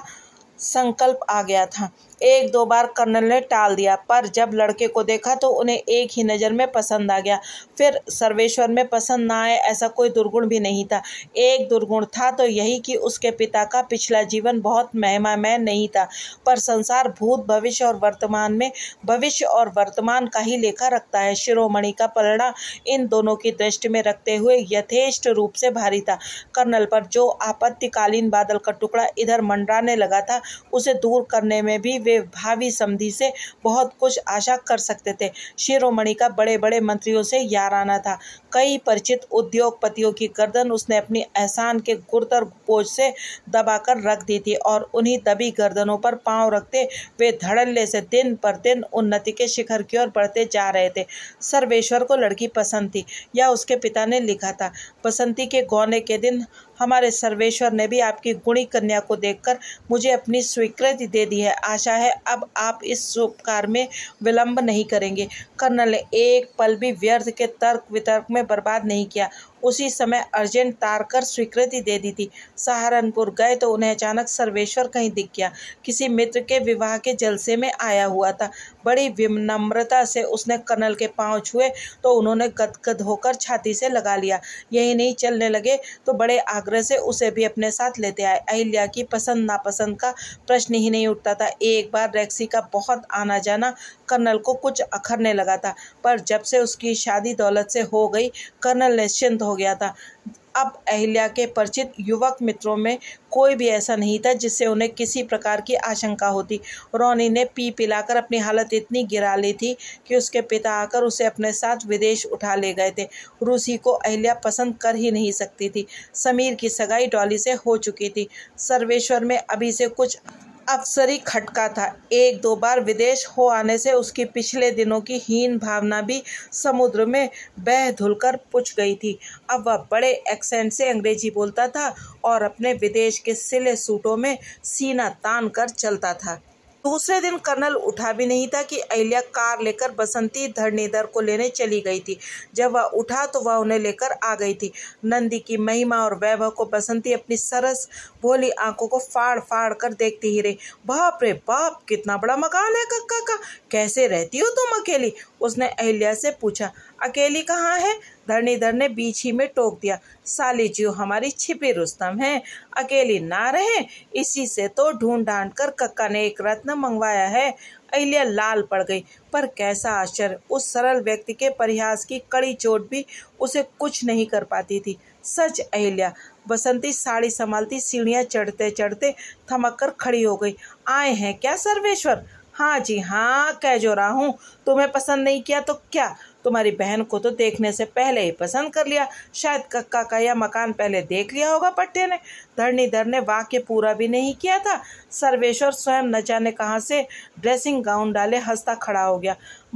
संकल्प आ गया था एक दो बार कर्नल ने टाल दिया पर जब लड़के को देखा तो उन्हें एक ही नज़र में पसंद आ गया फिर सर्वेश्वर में पसंद ना आए ऐसा कोई दुर्गुण भी नहीं था एक दुर्गुण था तो यही कि उसके पिता का पिछला जीवन बहुत महिमामय नहीं था पर संसार भूत भविष्य और वर्तमान में भविष्य और वर्तमान का ही लेखा रखता है शिरोमणि का पलड़ा इन दोनों की दृष्टि में रखते हुए यथेष्ट रूप से भारी था कर्नल पर जो आपत्तिकालीन बादल का टुकड़ा इधर मंडराने लगा था उसे दूर करने में भी वे भावी समधि से बहुत कुछ आशा कर सकते थे शिरोमणि का बड़े बड़े मंत्रियों से याराना था कई परिचित उद्योगपतियों की गर्दन उसने अपनी एहसान के गुरतर बोझ से दबाकर रख दी थी और उन्हीं दबी गर्दनों पर पांव रखते वे धड़ल्ले से दिन पर दिन उन्नति के शिखर की ओर बढ़ते जा रहे थे सर्वेश्वर को लड़की पसंद थी या उसके पिता ने लिखा था बसंती के गौने के दिन हमारे सर्वेश्वर ने भी आपकी गुणी कन्या को देखकर मुझे अपनी स्वीकृति दे दी है आशा है अब आप इस उपकार में विलंब नहीं करेंगे कर्नल ने एक पल भी व्यर्थ के तर्क वितर्क में बर्बाद नहीं किया उसी समय अर्जेंट तार कर स्वीकृति दे दी थी सहारनपुर गए तो उन्हें अचानक सर्वेश्वर कहीं दिख गया किसी मित्र के विवाह के जलसे में आया हुआ था बड़ी विनम्रता से उसने कर्नल के पाँव छुए तो उन्होंने गदगद होकर छाती से लगा लिया यही नहीं चलने लगे तो बड़े आग्रह से उसे भी अपने साथ लेते आए अहिल्या की पसंद नापसंद का प्रश्न ही नहीं उठता था एक बार रैक्सी का बहुत आना जाना कर्नल को कुछ अखरने लगा था पर जब से उसकी शादी दौलत से हो गई कर्नल निश्चिंत हो हो गया था अब अहिल्या के परिचित युवक मित्रों में कोई भी ऐसा नहीं था जिससे उन्हें किसी प्रकार की आशंका होती रोनी ने पी पिलाकर अपनी हालत इतनी गिरा ली थी कि उसके पिता आकर उसे अपने साथ विदेश उठा ले गए थे रूसी को अहिल्या पसंद कर ही नहीं सकती थी समीर की सगाई डॉली से हो चुकी थी सर्वेश्वर में अभी से कुछ अफसरी खटका था एक दो बार विदेश हो आने से उसकी पिछले दिनों की हीन भावना भी समुद्र में बह धुलकर पुछ गई थी अब वह बड़े एक्सेंट से अंग्रेजी बोलता था और अपने विदेश के सिले सूटों में सीना तान कर चलता था दूसरे दिन कर्नल उठा भी नहीं था कि अहिल्या कार लेकर बसंती धरनीधर को लेने चली गई थी जब वह उठा तो वह उन्हें लेकर आ गई थी नंदी की महिमा और वैभव को बसंती अपनी सरस भोली आंखों को फाड़ फाड़ कर देखती ही रही बाप रे बाप कितना बड़ा मकान है कक्का का कैसे रहती हो तुम अकेली उसने अहिल्या से पूछा अकेली कहाँ है धरणीधर ने बीच ही में टोक दिया साली जीव हमारी छिपी रुस्तम है अकेली ना रहे इसी से तो ढूंढ ढांड कर कक्का ने एक रत्न मंगवाया है अहिल्या लाल पड़ गई पर कैसा आश्चर्य उस सरल व्यक्ति के परिहास की कड़ी चोट भी उसे कुछ नहीं कर पाती थी सच अहिल्या बसंती साड़ी संभालती सीढ़ियाँ चढ़ते चढ़ते थमक कर खड़ी हो गई आए हैं क्या सर्वेश्वर हाँ जी हाँ कह जो रहा हूँ तुम्हें पसंद नहीं किया तो क्या तुम्हारी बहन को तो देखने से पहले ही पसंद कर लिया शायद कक्का का यह मकान पहले देख लिया होगा पट्टे ने धर ने वाक्य पूरा भी नहीं किया था सर्वेश्वर स्वयं न जाने कहाँ से ड्रेसिंग गाउन डाले हंसता खड़ा हो गया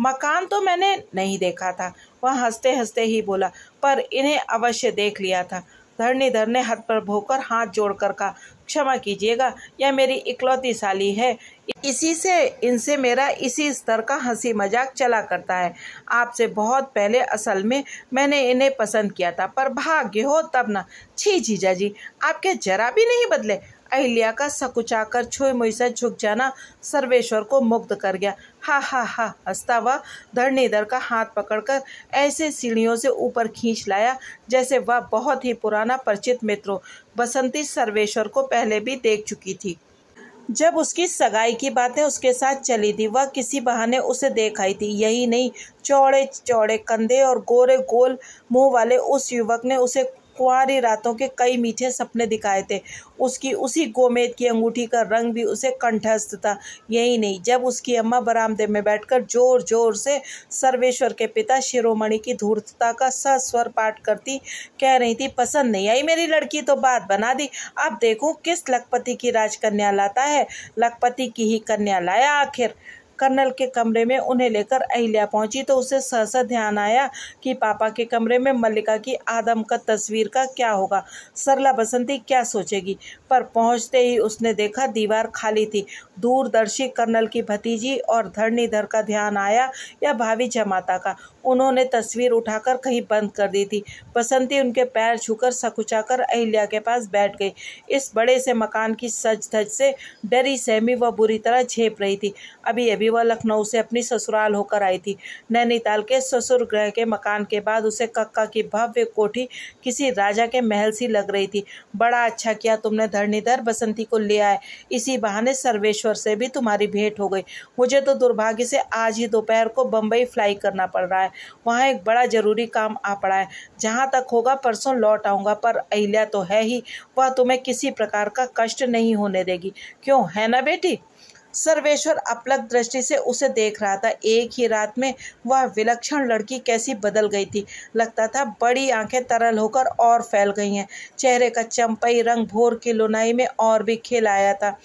मकान तो मैंने नहीं देखा था वह हंसते हंसते ही बोला पर इन्हें अवश्य देख लिया था धरनी धर ने हथ पर भोकर हाथ जोड़कर कहा क्षमा कीजिएगा यह मेरी इकलौती साली है इसी से इनसे मेरा इसी स्तर का हंसी मजाक चला करता है आपसे बहुत पहले असल में मैंने इन्हें पसंद किया था पर भाग्य हो तब ना छी जीजा जी आपके जरा भी नहीं बदले अहिल्या का सकुचा कर छुए मुझसे झुक जाना सर्वेश्वर को मुग्ध कर गया हा हा हा हंसता हुआ धरणीधर का हाथ पकड़कर ऐसे सीढ़ियों से ऊपर खींच लाया जैसे वह बहुत ही पुराना परिचित मित्र बसंती सर्वेश्वर को पहले भी देख चुकी थी जब उसकी सगाई की बातें उसके साथ चली थी वह किसी बहाने उसे देख आई थी यही नहीं चौड़े चौड़े कंधे और गोरे गोल मुंह वाले उस युवक ने उसे कुआरी रातों के कई मीठे सपने दिखाए थे उसकी उसी गोमेद की अंगूठी का रंग भी उसे कंठस्थ था यही नहीं जब उसकी अम्मा बरामदे में बैठकर जोर जोर से सर्वेश्वर के पिता शिरोमणि की धूर्तता का सस्वर पाठ करती कह रही थी पसंद नहीं आई मेरी लड़की तो बात बना दी अब देखो किस लखपति की राजकन्या लाता है लखपति की ही कन्या लाया आखिर कर्नल के कमरे में उन्हें लेकर अहिल्या पहुंची तो उसे सहसा ध्यान आया कि पापा के कमरे में मल्लिका की आदम का तस्वीर का क्या होगा सरला बसंती क्या सोचेगी पर पहुंचते ही उसने देखा दीवार खाली थी दूरदर्शी कर्नल की भतीजी और धरणीधर का ध्यान आया या भावी जमाता का उन्होंने तस्वीर उठाकर कहीं बंद कर दी थी बसंती उनके पैर छूकर सकुचाकर अहिल्या के पास बैठ गई इस बड़े से मकान की सज धज से डरी सहमी व बुरी तरह झेप रही थी अभी अभी वह लखनऊ से अपनी ससुराल होकर आई थी नैनीताल के ससुर ग्रह के मकान के बाद उसे कक्का की भव्य कोठी किसी राजा के महल सी लग रही थी बड़ा अच्छा किया तुमने धरणीधर बसंती को ले आए इसी बहाने सर्वेश्वर परमेश्वर से भी तुम्हारी भेंट हो गई मुझे तो दुर्भाग्य से आज ही दोपहर को बम्बई फ्लाई करना पड़ रहा है वहाँ एक बड़ा ज़रूरी काम आ पड़ा है जहाँ तक होगा परसों लौट आऊँगा पर अहिल्या तो है ही वह तुम्हें किसी प्रकार का कष्ट नहीं होने देगी क्यों है ना बेटी सर्वेश्वर अपलक दृष्टि से उसे देख रहा था एक ही रात में वह विलक्षण लड़की कैसी बदल गई थी लगता था बड़ी आंखें तरल होकर और फैल गई हैं चेहरे का चंपई रंग भोर की लुनाई में और भी खिल आया था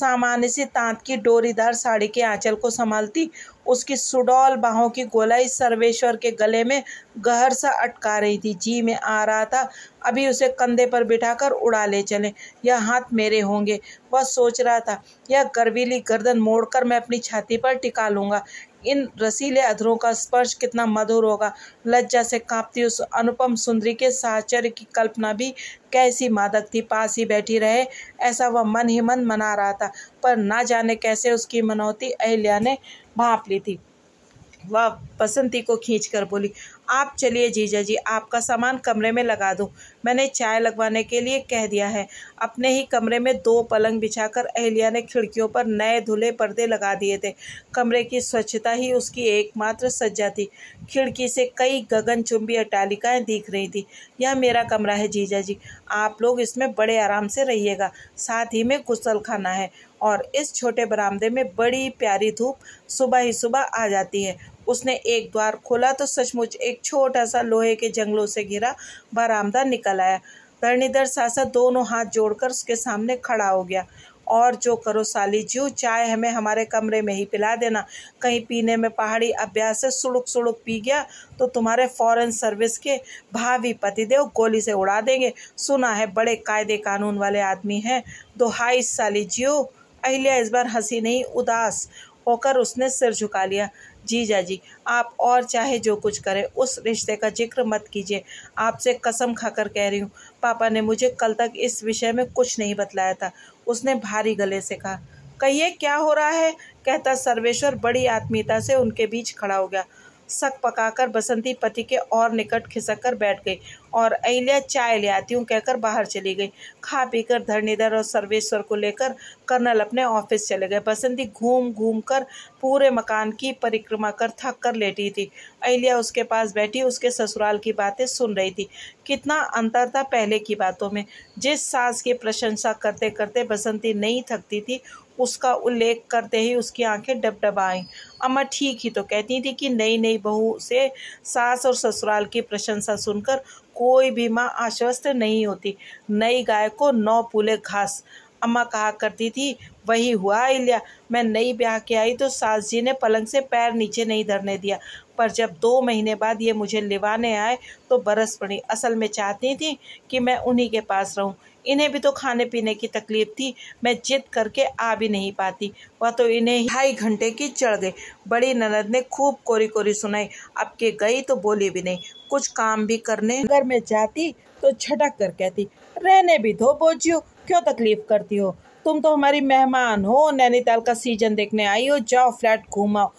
सामान्य सी तांत की डोरीदार साड़ी के आंचल को संभालती उसकी सुडौल बाहों की गोलाई सर्वेश्वर के गले में गहर सा अटका रही थी जी में आ रहा था अभी उसे कंधे पर बिठाकर उड़ा ले चले यह हाथ मेरे होंगे वह सोच रहा था यह गर्वीली गर्दन मोड़कर मैं अपनी छाती पर टिका लूँगा इन रसीले अधरों का स्पर्श कितना मधुर होगा लज्जा से कांपती उस अनुपम सुंदरी के साहचर्य की कल्पना भी कैसी मादक थी पास ही बैठी रहे ऐसा वह मन ही मन मना रहा था पर ना जाने कैसे उसकी मनौती अहिल्या ने भाप ली थी वह बसंती को खींचकर बोली आप चलिए जीजा जी आपका सामान कमरे में लगा दो मैंने चाय लगवाने के लिए कह दिया है अपने ही कमरे में दो पलंग बिछाकर अहलिया ने खिड़कियों पर नए धुले पर्दे लगा दिए थे कमरे की स्वच्छता ही उसकी एकमात्र सज्जा थी खिड़की से कई गगनचुंबी अटालिकाएँ दिख रही थी यह मेरा कमरा है जीजा जी आप लोग इसमें बड़े आराम से रहिएगा साथ ही में गुसल खाना है और इस छोटे बरामदे में बड़ी प्यारी धूप सुबह ही सुबह आ जाती है उसने एक द्वार खोला तो सचमुच एक छोटा सा लोहे के जंगलों से घिरा बरामदा निकल आया धरणीधर सासा दोनों हाथ जोड़कर उसके सामने खड़ा हो गया और जो करो साली जीव चाय हमें हमारे कमरे में ही पिला देना कहीं पीने में पहाड़ी अभ्यास से सुड़ुक सुड़ुक पी गया तो तुम्हारे फॉरेन सर्विस के भावी पतिदेव गोली से उड़ा देंगे सुना है बड़े कायदे कानून वाले आदमी हैं दोहाई साली जियो अहिल्या इस बार हंसी नहीं उदास होकर उसने सिर झुका लिया जी जी आप और चाहे जो कुछ करें उस रिश्ते का जिक्र मत कीजिए आपसे कसम खाकर कह रही हूँ पापा ने मुझे कल तक इस विषय में कुछ नहीं बतलाया था उसने भारी गले से कहा कहिए क्या हो रहा है कहता सर्वेश्वर बड़ी आत्मीयता से उनके बीच खड़ा हो गया सक पकाकर बसंती पति के और निकट खिसक कर बैठ गई और अहिल्या चाय ले आती हूँ कहकर बाहर चली गई खा पीकर धरणीधर और सर्वेश्वर को लेकर कर्नल अपने ऑफिस चले गए बसंती घूम घूम कर पूरे मकान की परिक्रमा कर थक कर लेटी थी अहिल्या उसके पास बैठी उसके ससुराल की बातें सुन रही थी कितना अंतर था पहले की बातों में जिस सास की प्रशंसा करते करते बसंती नहीं थकती थी उसका उल्लेख करते ही उसकी आंखें डबडब आईं अम्मा ठीक ही तो कहती थी कि नई नई बहू से सास और ससुराल की प्रशंसा सुनकर कोई भी माँ आश्वस्त नहीं होती नई गाय को नौ पूले घास अम्मा कहा करती थी वही हुआ इलिया मैं नई ब्याह के आई तो सास जी ने पलंग से पैर नीचे नहीं धरने दिया पर जब दो महीने बाद ये मुझे लिवाने आए तो बरस पड़ी असल में चाहती थी कि मैं उन्हीं के पास रहूं इन्हें भी तो खाने पीने की तकलीफ थी मैं जिद करके आ भी नहीं पाती वह तो इन्हें ढाई घंटे की चढ़ गई बड़ी ननद ने खूब कोरी कोरी सुनाई अब के गई तो बोली भी नहीं कुछ काम भी करने अगर मैं जाती तो झटक कर कहती रहने भी दो बोझियो क्यों तकलीफ करती हो तुम तो हमारी मेहमान हो नैनीताल का सीजन देखने आई हो जाओ फ्लैट घूमाओ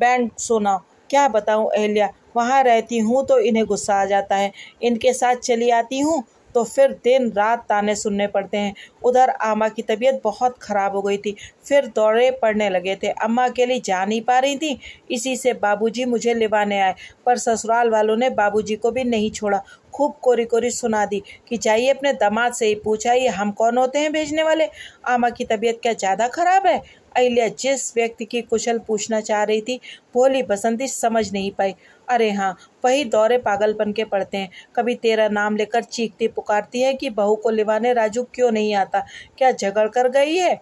बैंड सुनाओ क्या बताऊं अहलिया वहाँ रहती हूँ तो इन्हें गुस्सा आ जाता है इनके साथ चली आती हूँ तो फिर दिन रात ताने सुनने पड़ते हैं उधर आमा की तबीयत बहुत ख़राब हो गई थी फिर दौड़े पड़ने लगे थे अम्मा के लिए जा नहीं पा रही थी इसी से बाबूजी मुझे लिवाने आए पर ससुराल वालों ने बाबूजी को भी नहीं छोड़ा खूब कोरी कोरी सुना दी कि जाइए अपने दामाद से ही पूछा ये हम कौन होते हैं भेजने वाले आमा की तबीयत क्या ज़्यादा ख़राब है अहिल्या जिस व्यक्ति की कुशल पूछना चाह रही थी भोली बसंती समझ नहीं पाई अरे हाँ वही दौरे पागलपन के पड़ते हैं कभी तेरा नाम लेकर चीखती पुकारती है कि बहू को लिवाने राजू क्यों नहीं आता क्या झगड़ कर गई है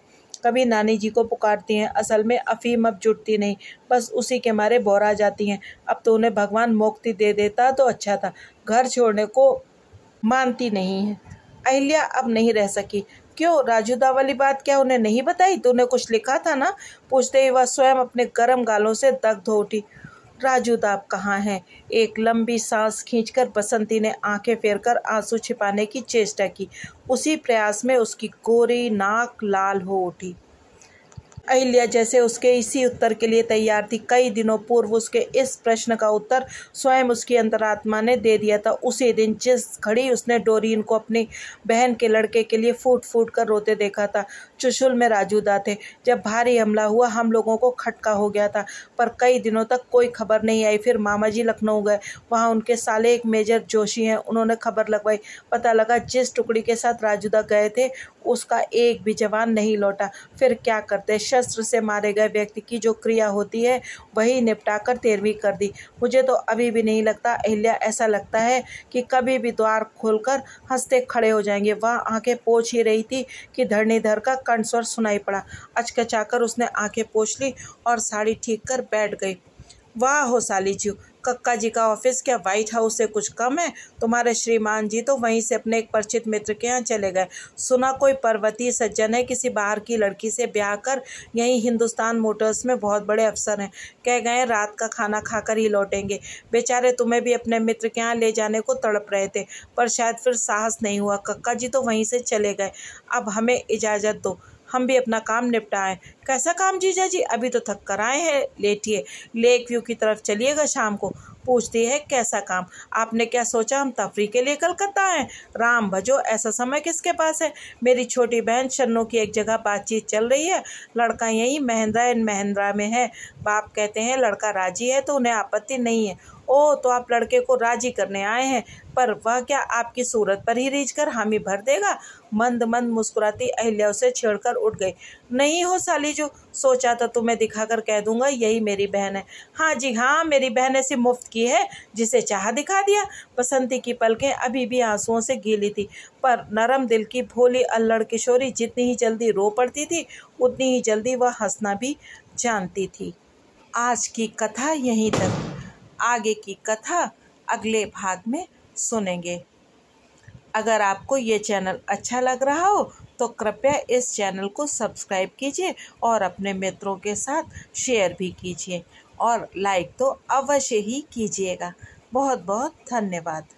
कभी नानी जी को पुकारती हैं असल में अफीम अब जुटती नहीं बस उसी के मारे बोरा जाती हैं अब तो उन्हें भगवान मोक्ति दे देता तो अच्छा था घर छोड़ने को मानती नहीं है अहिल्या अब नहीं रह सकी क्यों राजूदा वाली बात क्या उन्हें नहीं बताई तूने कुछ लिखा था ना पूछते ही वह स्वयं अपने गर्म गालों से दग्ध हो उठी राजूदाब कहाँ हैं एक लंबी सांस खींचकर बसंती ने आंखें फेरकर आंसू छिपाने की चेष्टा की उसी प्रयास में उसकी गोरी नाक लाल हो उठी अहिल्या जैसे उसके इसी उत्तर के लिए तैयार थी कई दिनों पूर्व उसके इस प्रश्न का उत्तर स्वयं उसकी अंतरात्मा ने दे दिया था उसी दिन जिस घड़ी उसने डोरीन को अपनी बहन के लड़के के लिए फूट फूट कर रोते देखा था चुशुल में राजूदा थे जब भारी हमला हुआ हम लोगों को खटका हो गया था पर कई दिनों तक कोई खबर नहीं आई फिर मामा जी लखनऊ गए वहाँ उनके साले एक मेजर जोशी हैं उन्होंने खबर लगवाई पता लगा जिस टुकड़ी के साथ राजूदा गए थे उसका एक भी जवान नहीं लौटा फिर क्या करते शस्त्र से मारे गए व्यक्ति की जो क्रिया होती है वही निपटा कर तेरहवीं कर दी मुझे तो अभी भी नहीं लगता अहिल्या ऐसा लगता है कि कभी भी द्वार खोलकर हंसते खड़े हो जाएंगे वह आंखें पोछ ही रही थी कि धरणीधर का धक्का स्वर सुनाई पड़ा अचकचाकर उसने आंखें पोछ ली और साड़ी ठीक कर बैठ गई वाह हो साली जी कक्का जी का ऑफिस क्या वाइट हाउस से कुछ कम है तुम्हारे श्रीमान जी तो वहीं से अपने एक परिचित मित्र के यहाँ चले गए सुना कोई पर्वतीय सज्जन है किसी बाहर की लड़की से ब्याह कर यहीं हिंदुस्तान मोटर्स में बहुत बड़े अफसर हैं कह गए रात का खाना खाकर ही लौटेंगे बेचारे तुम्हें भी अपने मित्र के यहाँ ले जाने को तड़प रहे थे पर शायद फिर साहस नहीं हुआ कक्का जी तो वहीं से चले गए अब हमें इजाज़त दो हम भी अपना काम निपटाएं कैसा काम जीजा जी अभी तो थक कर आए हैं लेटिए लेक व्यू की तरफ चलिएगा शाम को पूछती है कैसा काम आपने क्या सोचा हम तफरी के लिए कलकत्ता हैं राम भजो ऐसा समय किसके पास है मेरी छोटी बहन शन्नो की एक जगह बातचीत चल रही है लड़का यहीं महिंद्रा एंड महिंद्रा में है बाप कहते हैं लड़का राजी है तो उन्हें आपत्ति नहीं है ओ तो आप लड़के को राजी करने आए हैं पर वह क्या आपकी सूरत पर ही रीझ कर हामी भर देगा मंद मंद मुस्कुराती अहिल्या उसे छेड़कर उठ गई नहीं हो जो सोचा था तो तुम्हें दिखाकर कह दूंगा यही मेरी बहन है हाँ जी हाँ मेरी बहन ऐसी मुफ्त की है जिसे चाह दिखा दिया बसंती की पलकें अभी भी आंसुओं से गीली थी पर नरम दिल की भोली अल्लड़ किशोरी जितनी ही जल्दी रो पड़ती थी उतनी ही जल्दी वह हंसना भी जानती थी आज की कथा यहीं तक आगे की कथा अगले भाग में सुनेंगे अगर आपको ये चैनल अच्छा लग रहा हो तो कृपया इस चैनल को सब्सक्राइब कीजिए और अपने मित्रों के साथ शेयर भी कीजिए और लाइक तो अवश्य ही कीजिएगा बहुत बहुत धन्यवाद